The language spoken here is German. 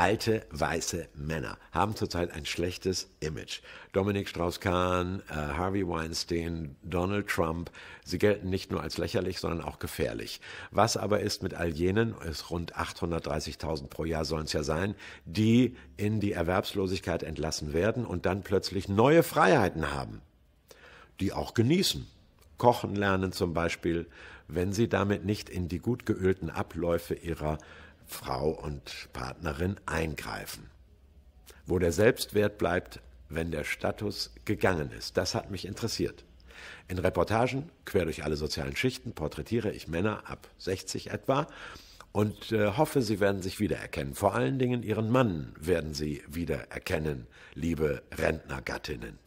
alte weiße Männer haben zurzeit ein schlechtes Image. Dominik Strauss-Kahn, äh, Harvey Weinstein, Donald Trump, sie gelten nicht nur als lächerlich, sondern auch gefährlich. Was aber ist mit all jenen, ist rund 830.000 pro Jahr sollen es ja sein, die in die Erwerbslosigkeit entlassen werden und dann plötzlich neue Freiheiten haben, die auch genießen. Kochen lernen zum Beispiel, wenn sie damit nicht in die gut geölten Abläufe ihrer Frau und Partnerin eingreifen. Wo der Selbstwert bleibt, wenn der Status gegangen ist. Das hat mich interessiert. In Reportagen quer durch alle sozialen Schichten porträtiere ich Männer ab 60 etwa und äh, hoffe, sie werden sich wiedererkennen. Vor allen Dingen ihren Mann werden sie wiedererkennen, liebe Rentnergattinnen.